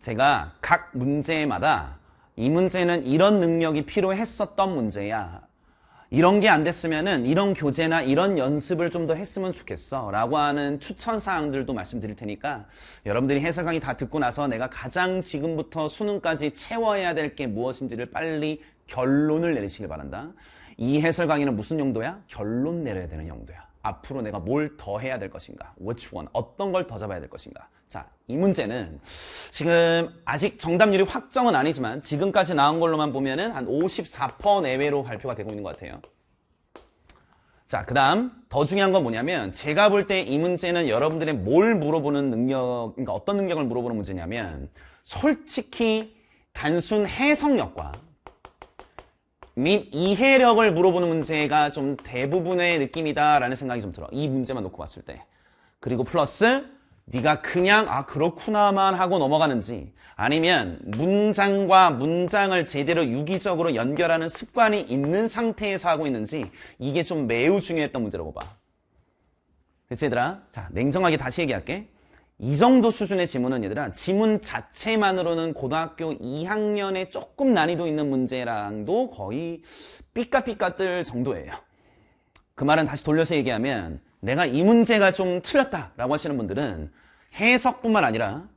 제가 각 문제마다 이 문제는 이런 능력이 필요했었던 문제야. 이런 게 안 됐으면은 이런 교재나 이런 연습을 좀 더 했으면 좋겠어. 라고 하는 추천 사항들도 말씀드릴 테니까 여러분들이 해설 강의 다 듣고 나서 내가 가장 지금부터 수능까지 채워야 될 게 무엇인지를 빨리 결론을 내리시길 바란다. 이 해설 강의는 무슨 용도야? 결론 내려야 되는 용도야. 앞으로 내가 뭘 더 해야 될 것인가? Which one? 어떤 걸 더 잡아야 될 것인가? 자, 이 문제는 지금 아직 정답률이 확정은 아니지만 지금까지 나온 걸로만 보면은 한 54% 내외로 발표가 되고 있는 것 같아요. 자, 그 다음 더 중요한 건 뭐냐면 제가 볼 때 이 문제는 여러분들의 뭘 물어보는 능력, 그러니까 어떤 능력을 물어보는 문제냐면 솔직히 단순 해석력과 및 이해력을 물어보는 문제가 좀 대부분의 느낌이다라는 생각이 좀 들어. 이 문제만 놓고 봤을 때. 그리고 플러스 네가 그냥 아 그렇구나만 하고 넘어가는지 아니면 문장과 문장을 제대로 유기적으로 연결하는 습관이 있는 상태에서 하고 있는지 이게 좀 매우 중요했던 문제라고 봐. 됐지 얘들아? 자 냉정하게 다시 얘기할게. 이 정도 수준의 지문은 얘들아 지문 자체만으로는 고등학교 2학년에 조금 난이도 있는 문제랑도 거의 삐까삐까 뜰 정도예요. 그 말은 다시 돌려서 얘기하면 내가 이 문제가 좀 틀렸다라고 하시는 분들은 해석뿐만 아니라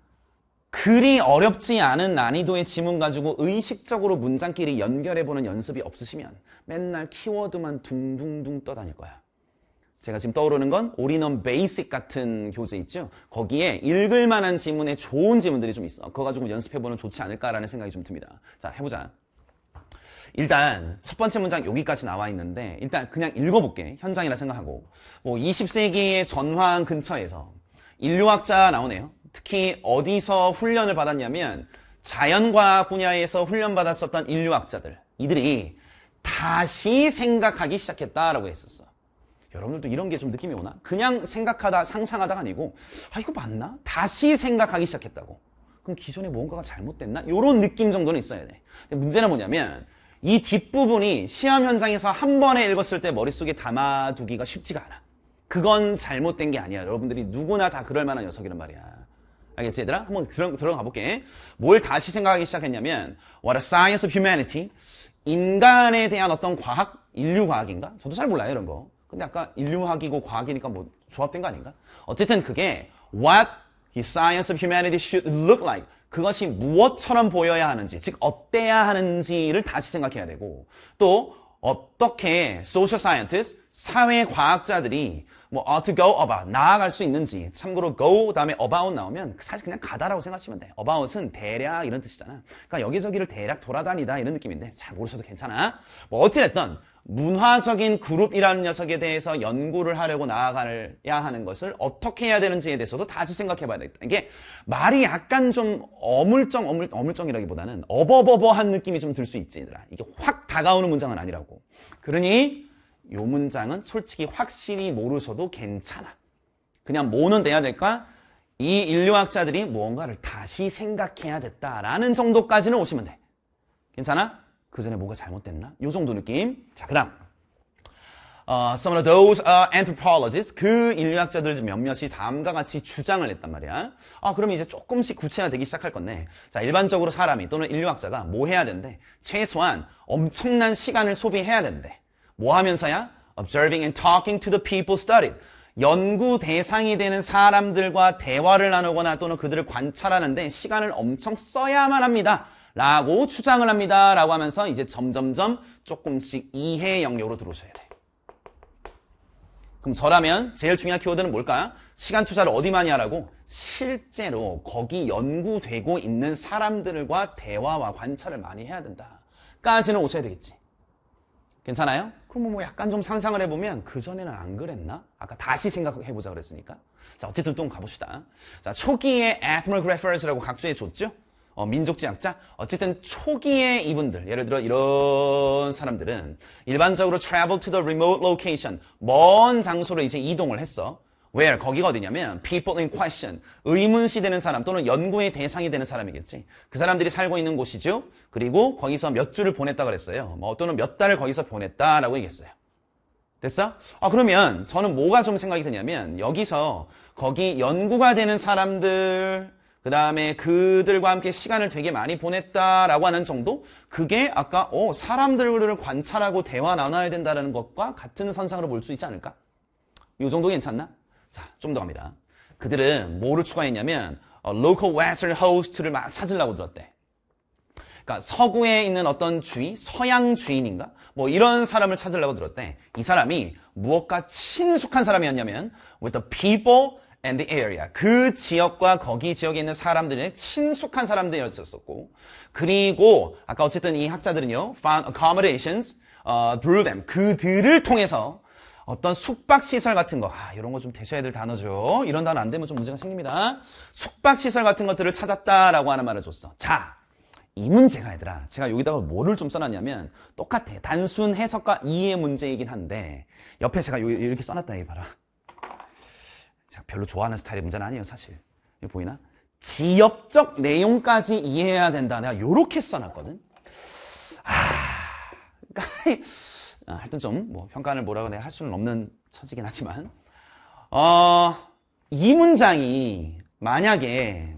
그리 어렵지 않은 난이도의 지문 가지고 의식적으로 문장끼리 연결해보는 연습이 없으시면 맨날 키워드만 둥둥둥 떠다닐 거야. 제가 지금 떠오르는 건 올인원 베이식 같은 교재 있죠. 거기에 읽을 만한 지문에 좋은 지문들이 좀 있어. 그거 가지고 연습해보면 좋지 않을까라는 생각이 좀 듭니다. 자, 해보자. 일단 첫 번째 문장 여기까지 나와 있는데 일단 그냥 읽어볼게. 현장이라 생각하고 뭐 20세기의 전환 근처에서 인류학자 나오네요. 특히 어디서 훈련을 받았냐면 자연과학 분야에서 훈련받았었던 인류학자들 이들이 다시 생각하기 시작했다라고 했었어. 여러분들도 이런 게 좀 느낌이 오나? 그냥 생각하다 상상하다가 아니고 아 이거 맞나? 다시 생각하기 시작했다고 그럼 기존에 뭔가가 잘못됐나? 이런 느낌 정도는 있어야 돼 근데 문제는 뭐냐면 이 뒷부분이 시험 현장에서 한 번에 읽었을 때 머릿속에 담아두기가 쉽지가 않아 그건 잘못된 게 아니야 여러분들이 누구나 다 그럴 만한 녀석이란 말이야 알겠지 얘들아? 한번 들어, 들어가 볼게 뭘 다시 생각하기 시작했냐면 What a science of humanity 인간에 대한 어떤 과학? 인류과학인가? 저도 잘 몰라요 이런 거 근데 아까 인류학이고 과학이니까 뭐 조합된 거 아닌가? 어쨌든 그게 what the science of humanity should look like 그것이 무엇처럼 보여야 하는지 즉 어때야 하는지를 다시 생각해야 되고 또 어떻게 social scientists, 사회과학자들이 뭐어 to go about, 나아갈 수 있는지 참고로 go 다음에 about 나오면 사실 그냥 가다라고 생각하시면 돼 about은 대략 이런 뜻이잖아 그러니까 여기저기를 대략 돌아다니다 이런 느낌인데 잘 모르셔도 괜찮아 뭐 어찌됐든 문화적인 그룹이라는 녀석에 대해서 연구를 하려고 나아가야 하는 것을 어떻게 해야 되는지에 대해서도 다시 생각해 봐야 되겠다. 이게 말이 약간 좀 어물쩡, 어물, 어물쩡이라기보다는 어버버버한 느낌이 좀 들 수 있지, 얘들아. 이게 확 다가오는 문장은 아니라고. 그러니 이 문장은 솔직히 확실히 모르셔도 괜찮아. 그냥 뭐는 돼야 될까? 이 인류학자들이 무언가를 다시 생각해야 됐다라는 정도까지는 오시면 돼. 괜찮아? 그 전에 뭐가 잘못됐나? 요 정도 느낌. 자, 그 다음. Uh, 어, some of those uh, anthropologists, 그 인류학자들 몇몇이 다음과 같이 주장을 했단 말이야. 아, 그럼 이제 조금씩 구체화되기 시작할 건데, 자, 일반적으로 사람이 또는 인류학자가 뭐 해야 된대? 최소한 엄청난 시간을 소비해야 된대. 뭐 하면서야? Observing and talking to the people studied. 연구 대상이 되는 사람들과 대화를 나누거나 또는 그들을 관찰하는데 시간을 엄청 써야만 합니다. 라고 주장을 합니다. 라고 하면서 이제 점점점 조금씩 이해 영역으로 들어오셔야 돼요. 그럼 저라면 제일 중요한 키워드는 뭘까요? 시간 투자를 어디 많이 하라고? 실제로 거기 연구되고 있는 사람들과 대화와 관찰을 많이 해야 된다. 까지는 오셔야 되겠지. 괜찮아요? 그럼 뭐 약간 좀 상상을 해보면 그전에는 안 그랬나? 아까 다시 생각해보자 그랬으니까. 자, 어쨌든 또 가봅시다. 자, 초기에 ethnographers 라고 각주해 줬죠? 어, 민족 지향자? 어쨌든 초기에 이분들, 예를 들어 이런 사람들은 일반적으로 travel to the remote location, 먼 장소로 이제 이동을 했어. Where, 거기가 어디냐면 people in question, 의문시 되는 사람 또는 연구의 대상이 되는 사람이겠지. 그 사람들이 살고 있는 곳이죠. 그리고 거기서 몇 주를 보냈다 그랬어요. 뭐 또는 몇 달을 거기서 보냈다라고 얘기했어요. 됐어? 아, 그러면 저는 뭐가 좀 생각이 드냐면 여기서 거기 연구가 되는 사람들, 그 다음에 그들과 함께 시간을 되게 많이 보냈다라고 하는 정도? 그게 아까 어, 사람들을 관찰하고 대화 나눠야 된다는 것과 같은 선상으로 볼 수 있지 않을까? 이 정도 괜찮나? 자, 좀 더 갑니다. 그들은 뭐를 추가했냐면 어, local western host를 막 찾으려고 들었대. 그러니까 서구에 있는 어떤 주인, 서양 주인인가? 뭐 이런 사람을 찾으려고 들었대. 이 사람이 무엇과 친숙한 사람이었냐면 with the people and the area. 그 지역과 거기 지역에 있는 사람들은 친숙한 사람들이었었고, 그리고 아까 어쨌든 이 학자들은요, found accommodations uh, through them. 그들을 통해서 어떤 숙박시설 같은 거, 아, 이런 거 좀되셔야될 단어죠. 이런 단어 안 되면 좀 문제가 생깁니다. 숙박시설 같은 것들을 찾았다라고 하는 말을 줬어. 자, 이 문제가 얘들아 제가 여기다가 뭐를 좀 써놨냐면 똑같아 단순 해석과 이해 문제이긴 한데 옆에 제가 이렇게 써놨다 이봐라 제가 별로 좋아하는 스타일의 문제는 아니에요 사실 이거 보이나? 지역적 내용까지 이해해야 된다 내가 요렇게 써놨거든 아... 그러니까 아 하여튼 좀 뭐 평가를 뭐라고 내가 할 수는 없는 처지긴 하지만 어, 이 문장이 만약에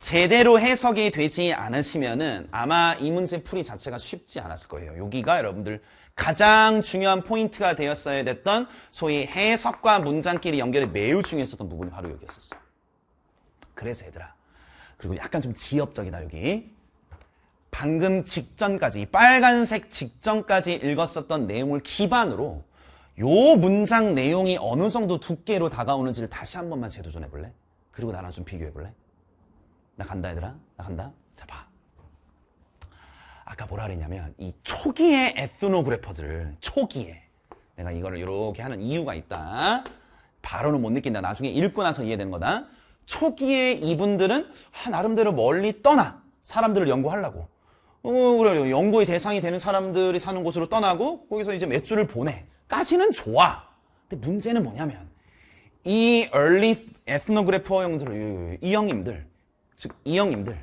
제대로 해석이 되지 않으시면은 아마 이 문제 풀이 자체가 쉽지 않았을 거예요. 여기가 여러분들 가장 중요한 포인트가 되었어야 됐던 소위 해석과 문장끼리 연결이 매우 중요했었던 부분이 바로 여기였었어요. 그래서 얘들아. 그리고 약간 좀 지엽적이다 여기. 방금 직전까지 빨간색 직전까지 읽었었던 내용을 기반으로 요 문장 내용이 어느 정도 두께로 다가오는지를 다시 한 번만 재도전해 볼래? 그리고 나랑 좀 비교해 볼래? 나 간다 얘들아 나 간다 자봐 아까 뭐라 그랬냐면 이 초기의 에스노그래퍼들 초기에 내가 이거를 이렇게 하는 이유가 있다 바로는 못 느낀다 나중에 읽고 나서 이해되는 거다 초기에 이분들은 아, 나름대로 멀리 떠나 사람들을 연구하려고 어, 그래, 연구의 대상이 되는 사람들이 사는 곳으로 떠나고 거기서 이제 맷줄을 보내 까지는 좋아 근데 문제는 뭐냐면 이 얼리 에스노그래퍼 형들 이 형님들 즉이 형님들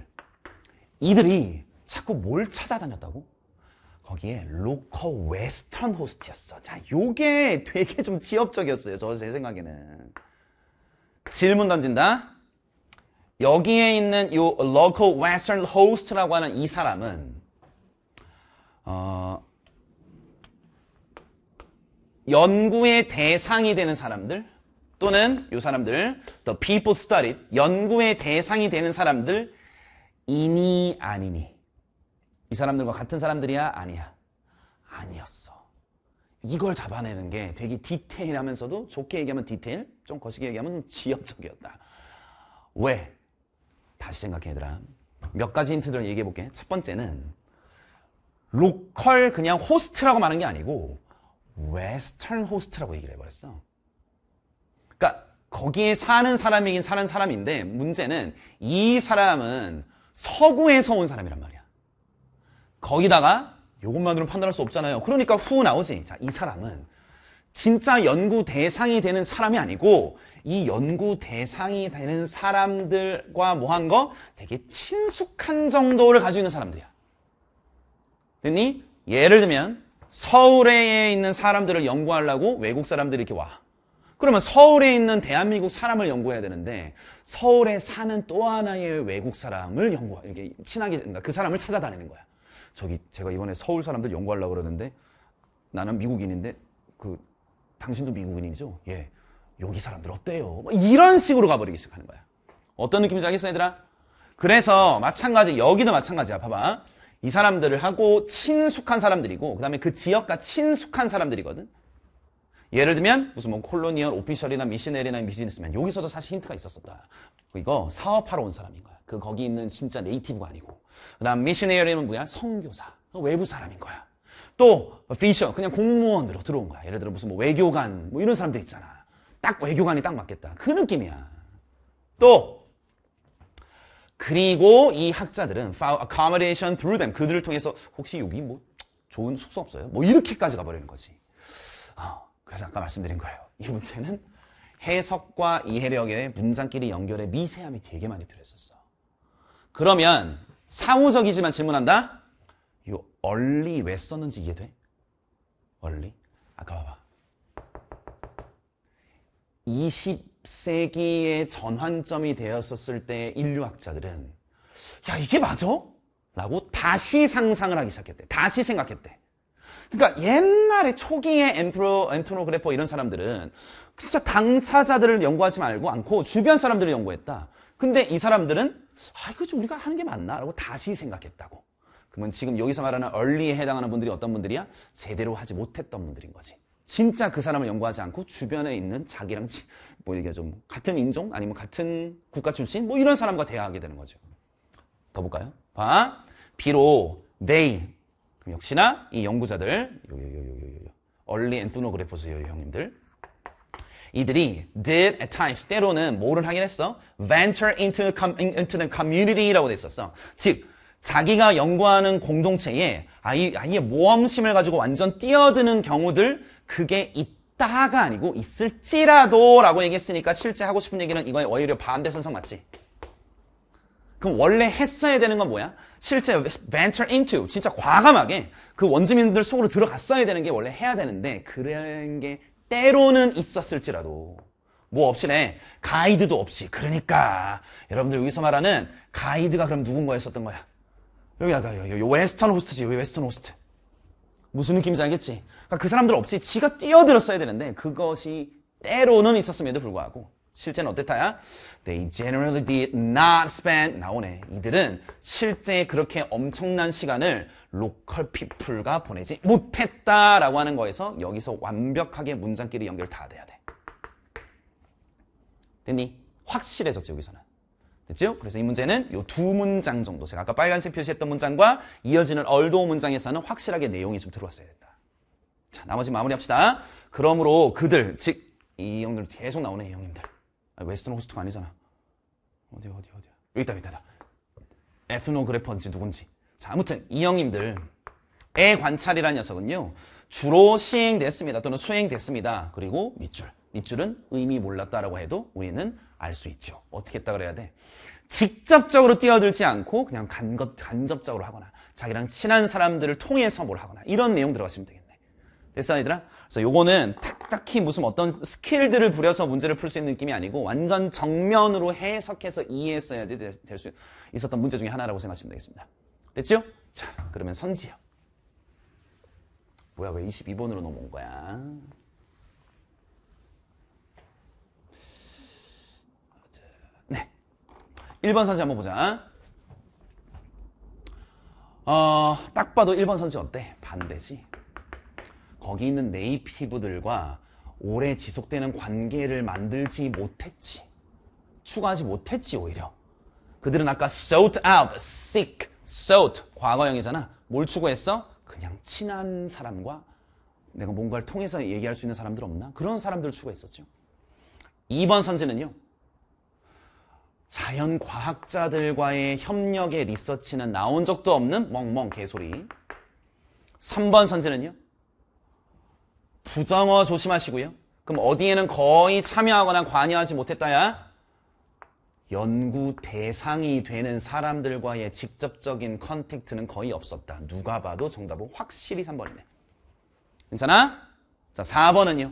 이들이 자꾸 뭘 찾아다녔다고? 거기에 로커 웨스턴 호스트였어 자 요게 되게 좀지역적이었어요저 제 생각에는 질문 던진다 여기에 있는 요 로커 웨스턴 호스트라고 하는 이 사람은 어, 연구의 대상이 되는 사람들 또는 요 사람들 the people studied 연구의 대상이 되는 사람들 이니 아니니 이 사람들과 같은 사람들이야 아니야 아니었어 이걸 잡아내는 게 되게 디테일하면서도 좋게 얘기하면 디테일 좀 거시게 얘기하면 지역적이었다 왜? 다시 생각해 얘들아 몇 가지 힌트들을 얘기해 볼게 첫 번째는 로컬 그냥 호스트라고 말하는 게 아니고 웨스턴 호스트라고 얘기를 해버렸어 그러니까 거기에 사는 사람이긴 사는 사람인데 문제는 이 사람은 서구에서 온 사람이란 말이야. 거기다가 이것만으로 판단할 수 없잖아요. 그러니까 후 나오지. 자, 이 사람은 진짜 연구 대상이 되는 사람이 아니고 이 연구 대상이 되는 사람들과 뭐 한 거? 되게 친숙한 정도를 가지고 있는 사람들이야. 됐니? 예를 들면 서울에 있는 사람들을 연구하려고 외국 사람들이 이렇게 와. 그러면 서울에 있는 대한민국 사람을 연구해야 되는데 서울에 사는 또 하나의 외국 사람을 연구 이게 친하게 그러니까 그 사람을 찾아다니는 거야. 저기 제가 이번에 서울 사람들 연구하려고 그러는데 나는 미국인인데 그 당신도 미국인이죠? 예. 여기 사람들 어때요? 이런 식으로 가버리기 시작하는 거야. 어떤 느낌인지 알겠어 얘들아? 그래서 마찬가지 여기도 마찬가지야. 봐봐. 이 사람들을 하고 친숙한 사람들이고 그 다음에 그 지역과 친숙한 사람들이거든. 예를 들면 무슨 뭐 콜로니얼 오피셜이나 미시넬이나 미시니스맨 여기서도 사실 힌트가 있었었다. 이거 사업하러 온 사람인 거야. 그 거기 있는 진짜 네이티브가 아니고. 그다음 미시네리는 뭐야? 선교사. 그 외부 사람인 거야. 또 피셔 그냥 공무원으로 들어온 거야. 예를 들어 무슨 뭐 외교관 뭐 이런 사람들 있잖아. 딱 외교관이 딱 맞겠다. 그 느낌이야. 또 그리고 이 학자들은 found accommodation through them 그들을 통해서 혹시 여기 뭐 좋은 숙소 없어요? 뭐 이렇게까지 가버리는 거지. 어. 그래서 아까 말씀드린 거예요. 이 문제는 해석과 이해력의 문장끼리 연결의 미세함이 되게 많이 필요했었어. 그러면 상호적이지만 질문한다. 요 얼리 왜 썼는지 이해돼? 얼리? 아까 봐봐. 20세기의 전환점이 되었었을 때 인류학자들은 야 이게 맞어 라고 다시 상상을 하기 시작했대. 다시 생각했대. 그러니까 옛날에 초기에 엔프로엔프로그래퍼 이런 사람들은 진짜 당사자들을 연구하지 말고 않고 주변 사람들을 연구했다. 근데 이 사람들은 아 이거 좀 우리가 하는 게 맞나? 라고 다시 생각했다고. 그러면 지금 여기서 말하는 얼리에 해당하는 분들이 어떤 분들이야? 제대로 하지 못했던 분들인 거지. 진짜 그 사람을 연구하지 않고 주변에 있는 자기랑 뭐 이게 좀 같은 인종 아니면 같은 국가 출신 뭐 이런 사람과 대화하게 되는 거죠. 더 볼까요? 봐. 비로 they 그럼 역시나 이 연구자들 얼리 앤투노그래퍼스 요 형님들 이들이 did at times 때로는 뭐를 하긴 했어? venture into, into the community라고 돼 있었어. 즉 자기가 연구하는 공동체에 아이, 아이의 모험심을 가지고 완전 뛰어드는 경우들 그게 있다가 아니고 있을지라도 라고 얘기했으니까 실제 하고 싶은 얘기는 이거에 오히려 반대선상 맞지? 그럼 원래 했어야 되는 건 뭐야? 실제 venture into 진짜 과감하게 그 원주민들 속으로 들어갔어야 되는 게 원래 해야 되는데 그런 게 때로는 있었을지라도 뭐 없이네 가이드도 없이 그러니까 여러분들 여기서 말하는 가이드가 그럼 누군가였었던 거야 여기 아까 여 웨스턴 호스트지 여기 웨스턴 호스트 무슨 느낌인지 알겠지? 그러니까 그 사람들 없이 지가 뛰어들었어야 되는데 그것이 때로는 있었음에도 불구하고 실제는 어땠다야? They generally did not spend 나오네. 이들은 실제 그렇게 엄청난 시간을 로컬 피플과 보내지 못했다라고 하는 거에서 여기서 완벽하게 문장끼리 연결 다 돼야 돼. 됐니? 확실해졌지 여기서는. 됐죠? 그래서 이 문제는 이 두 문장 정도 제가 아까 빨간색 표시했던 문장과 이어지는 얼도 문장에서는 확실하게 내용이 좀 들어왔어야 됐다 자, 나머지 마무리합시다. 그러므로 그들, 즉이 형들 계속 나오네, 이 형님들. 아, 웨스턴 호스트가 아니잖아. 어디 어디 어디 여기다 여기다. 에프노그래퍼인지 누군지. 자, 아무튼 이 형님들 의 관찰이라는 녀석은요. 주로 시행됐습니다. 또는 수행됐습니다. 그리고 밑줄. 밑줄은 의미 몰랐다라고 해도 우리는 알 수 있죠. 어떻게 했다 그래야 돼? 직접적으로 뛰어들지 않고 그냥 간접, 간접적으로 하거나 자기랑 친한 사람들을 통해서 뭘 하거나 이런 내용 들어가시면 되겠네요. 됐어 아들아 그래서 요거는 딱딱히 무슨 어떤 스킬들을 부려서 문제를 풀 수 있는 느낌이 아니고 완전 정면으로 해석해서 이해했어야지 될 수 있었던 문제 중에 하나라고 생각하시면 되겠습니다. 됐죠? 자 그러면 선지요. 뭐야 왜 22번으로 넘어온 거야? 네. 1번 선지 한번 보자. 어, 딱 봐도 1번 선지 어때? 반대지? 거기 있는 네이피브들과 오래 지속되는 관계를 만들지 못했지. 추구하지 못했지, 오히려. 그들은 아까 sought out, seek, sought, 과거형이잖아. 뭘 추구했어? 그냥 친한 사람과 내가 뭔가를 통해서 얘기할 수 있는 사람들 없나? 그런 사람들 추구했었죠. 2번 선제는요. 자연 과학자들과의 협력의 리서치는 나온 적도 없는 멍멍 개소리. 3번 선제는요. 부정어 조심하시고요. 그럼 어디에는 거의 참여하거나 관여하지 못했다야? 연구 대상이 되는 사람들과의 직접적인 컨택트는 거의 없었다. 누가 봐도 정답은 확실히 3번이네. 괜찮아? 자, 4번은요.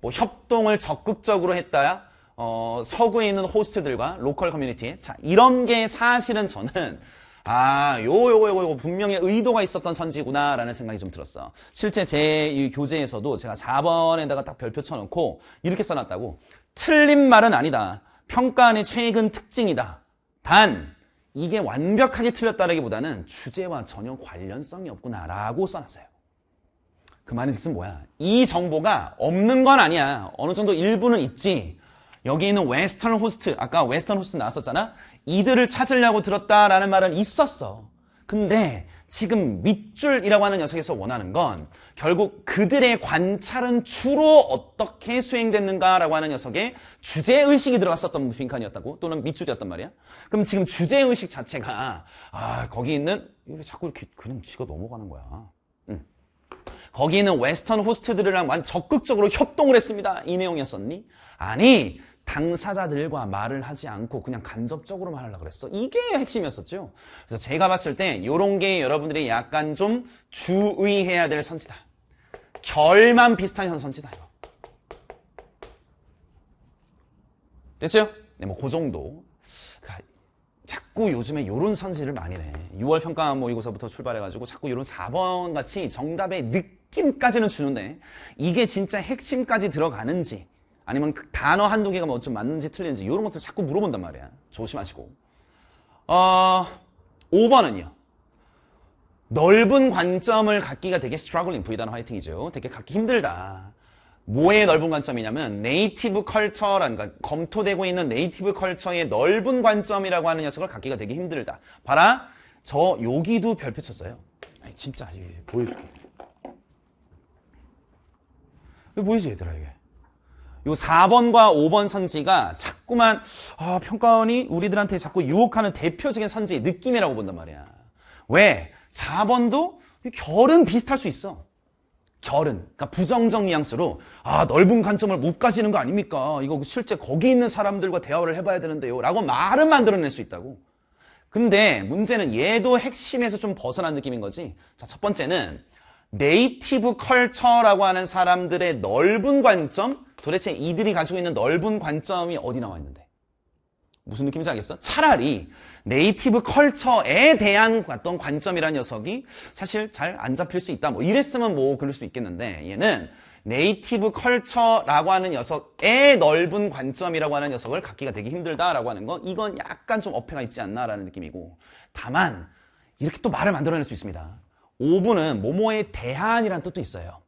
뭐 협동을 적극적으로 했다야? 어, 서구에 있는 호스트들과 로컬 커뮤니티. 자, 이런 게 사실은 저는 아, 요, 요거, 요거, 요거 분명히 의도가 있었던 선지구나라는 생각이 좀 들었어. 실제 제 이 교재에서도 제가 4번에다가 딱 별표 쳐놓고 이렇게 써놨다고. 틀린 말은 아니다. 평가안의 최근 특징이다. 단, 이게 완벽하게 틀렸다라기보다는 주제와 전혀 관련성이 없구나라고 써놨어요. 그 말은 즉슨 뭐야? 이 정보가 없는 건 아니야. 어느 정도 일부는 있지. 여기 있는 웨스턴 호스트, 아까 웨스턴 호스트 나왔었잖아? 이들을 찾으려고 들었다라는 말은 있었어. 근데 지금 밑줄이라고 하는 녀석에서 원하는 건 결국 그들의 관찰은 주로 어떻게 수행됐는가라고 하는 녀석에 주제의식이 들어갔었던 빈칸이었다고 또는 밑줄이었단 말이야. 그럼 지금 주제의식 자체가 아 거기 있는 왜 자꾸 이렇게 그냥 지가 넘어가는 거야. 응. 음. 거기 있는 웨스턴 호스트들이랑 적극적으로 협동을 했습니다. 이 내용이었었니? 아니 당사자들과 말을 하지 않고 그냥 간접적으로 말하려고 그랬어. 이게 핵심이었었죠. 그래서 제가 봤을 때 이런 게 여러분들이 약간 좀 주의해야 될 선지다. 결만 비슷한 현 선지다. 됐죠? 네, 뭐, 그 정도. 그니까 자꾸 요즘에 요런 선지를 많이 내. 6월 평가 모의고사부터 출발해가지고 자꾸 요런 4번 같이 정답의 느낌까지는 주는데 이게 진짜 핵심까지 들어가는지 아니면 그 단어 한두 개가 뭐 좀 맞는지 틀리는지 이런 것들 자꾸 물어본단 말이야. 조심하시고. 어, 5번은요. 넓은 관점을 갖기가 되게 struggling, V단어 화이팅이죠. 되게 갖기 힘들다. 뭐의 넓은 관점이냐면 네이티브 컬처라는 거, 러니 검토되고 있는 네이티브 컬처의 넓은 관점이라고 하는 녀석을 갖기가 되게 힘들다. 봐라. 저 여기도 별표 쳤어요. 아니, 진짜 보여줄게. 보여지 얘들아 이게. 요 4번과 5번 선지가 자꾸만 아, 평가원이 우리들한테 자꾸 유혹하는 대표적인 선지의 느낌이라고 본단 말이야. 왜? 4번도 결은 비슷할 수 있어. 결은. 그러니까 부정적 뉘앙스로 아, 넓은 관점을 못 가지는 거 아닙니까? 이거 실제 거기 있는 사람들과 대화를 해봐야 되는데요. 라고 말은 만들어낼 수 있다고. 근데 문제는 얘도 핵심에서 좀 벗어난 느낌인 거지. 자, 첫 번째는 네이티브 컬처라고 하는 사람들의 넓은 관점, 도대체 이들이 가지고 있는 넓은 관점이 어디 나와 있는데? 무슨 느낌인지 알겠어? 차라리 네이티브 컬처에 대한 어떤 관점이란 녀석이 사실 잘 안 잡힐 수 있다. 뭐 이랬으면 뭐 그럴 수 있겠는데 얘는 네이티브 컬처라고 하는 녀석의 넓은 관점이라고 하는 녀석을 갖기가 되게 힘들다라고 하는 건 이건 약간 좀 어폐가 있지 않나라는 느낌이고 다만 이렇게 또 말을 만들어낼 수 있습니다. 오부는 모모의대안이라는 뜻도 있어요.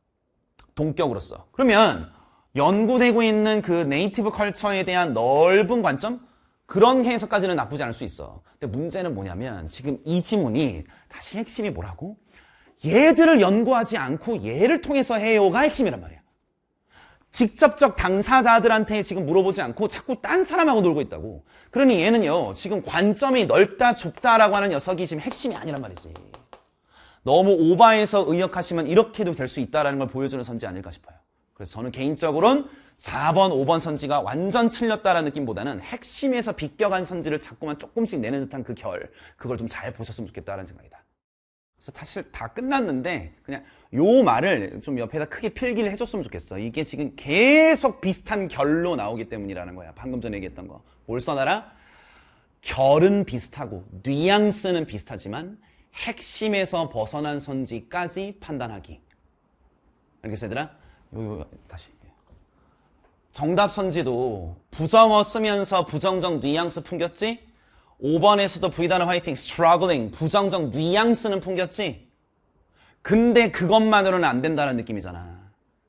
동격으로서. 그러면 연구되고 있는 그 네이티브 컬처에 대한 넓은 관점? 그런 해석까지는 나쁘지 않을 수 있어. 근데 문제는 뭐냐면 지금 이 지문이 다시 핵심이 뭐라고? 얘들을 연구하지 않고 얘를 통해서 해요가 핵심이란 말이야. 직접적 당사자들한테 지금 물어보지 않고 자꾸 딴 사람하고 놀고 있다고. 그러니 얘는요, 지금 관점이 넓다, 좁다라고 하는 녀석이 지금 핵심이 아니란 말이지. 너무 오바해서 의역하시면 이렇게도 될 수 있다는 걸 보여주는 선지 아닐까 싶어요. 그래서 저는 개인적으로는 4번, 5번 선지가 완전 틀렸다라는 느낌보다는 핵심에서 비껴간 선지를 자꾸만 조금씩 내는 듯한 그 결, 그걸 좀 잘 보셨으면 좋겠다라는 생각이다. 그래서 사실 다 끝났는데 그냥 요 말을 좀 옆에다 크게 필기를 해줬으면 좋겠어. 이게 지금 계속 비슷한 결로 나오기 때문이라는 거야. 방금 전에 얘기했던 거. 올 써나라 결은 비슷하고 뉘앙스는 비슷하지만 핵심에서 벗어난 선지까지 판단하기. 알겠어요, 얘들아? 요, 요, 다시. 정답 선지도 부정어 쓰면서 부정적 뉘앙스 풍겼지? 5번에서도 V단어 화이팅, struggling, 부정적 뉘앙스는 풍겼지? 근데 그것만으로는 안 된다는 느낌이잖아.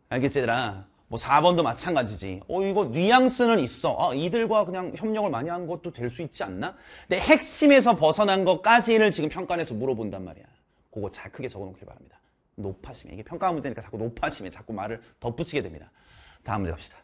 알겠지, 얘들아? 뭐 4번도 마찬가지지. 어, 이거 뉘앙스는 있어. 아, 이들과 그냥 협력을 많이 한 것도 될 수 있지 않나? 근데 핵심에서 벗어난 것까지를 지금 평가에서 물어본단 말이야. 그거 잘 크게 적어놓길 바랍니다. 높아심. 이게 평가 문제니까 자꾸 높아심에 자꾸 말을 덧붙이게 됩니다. 다음 문제 갑시다.